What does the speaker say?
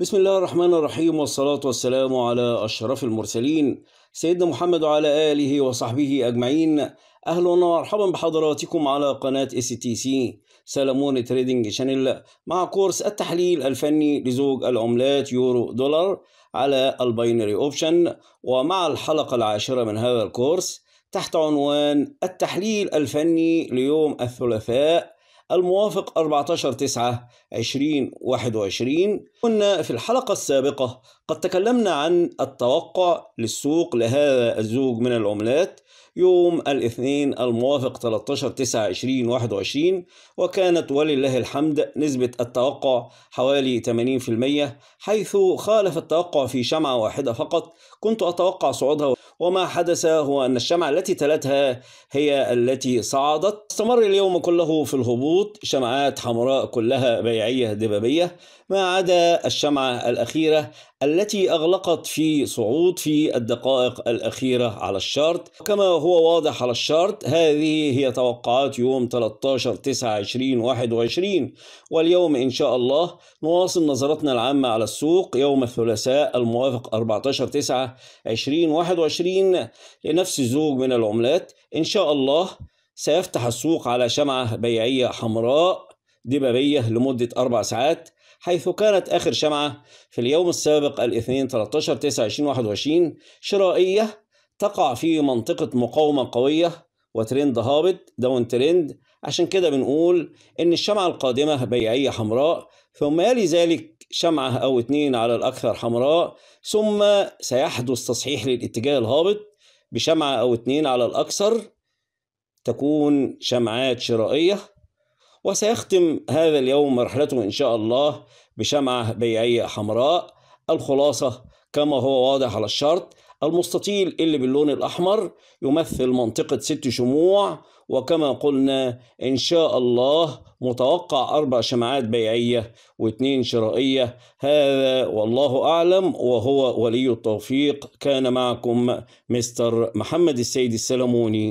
بسم الله الرحمن الرحيم والصلاة والسلام على أشرف المرسلين سيدنا محمد وعلى آله وصحبه أجمعين أهلا ومرحبا بحضراتكم على قناة اس تي سي سلمون تريدنج شانل مع كورس التحليل الفني لزوج العملات يورو دولار على الباينري اوبشن ومع الحلقة العاشرة من هذا الكورس تحت عنوان التحليل الفني ليوم الثلاثاء الموافق 14 9 2021 كنا في الحلقة السابقة قد تكلمنا عن التوقع للسوق لهذا الزوج من العملات يوم الاثنين الموافق 13 9 2021 وكانت ولله الحمد نسبة التوقع حوالي 80% حيث خالف التوقع في شمعة واحدة فقط كنت أتوقع صعودها وما حدث هو أن الشمعة التي تلتها هي التي صعدت استمر اليوم كله في الهبوط شمعات حمراء كلها بيعية دبابية ما عدا الشمعة الأخيرة التي أغلقت في صعود في الدقائق الأخيرة على الشارت كما هو واضح على الشارت هذه هي توقعات يوم 13 9 20 21 واليوم إن شاء الله نواصل نظرتنا العامة على السوق يوم الثلاثاء الموافق 14 9 20 21 20 لنفس زوج من العملات إن شاء الله سيفتح السوق على شمعة بيعية حمراء دبابية لمدة أربع ساعات حيث كانت آخر شمعة في اليوم السابق الاثنين 13 9 2021 شرائية تقع في منطقة مقاومة قوية وترند هابط داون ترند عشان كده بنقول ان الشمعة القادمة بيعية حمراء ثم يلي ذلك شمعة أو اتنين على الأكثر حمراء ثم سيحدث تصحيح للاتجاه الهابط بشمعة أو اتنين على الأكثر تكون شمعات شرائية وسيختم هذا اليوم رحلته إن شاء الله بشمعة بيعية حمراء الخلاصة كما هو واضح على الشرط المستطيل اللي باللون الأحمر يمثل منطقة ست شموع وكما قلنا إن شاء الله متوقع أربع شمعات بيعية واثنين شرائية هذا والله أعلم وهو ولي التوفيق كان معكم مستر محمد السيد السلموني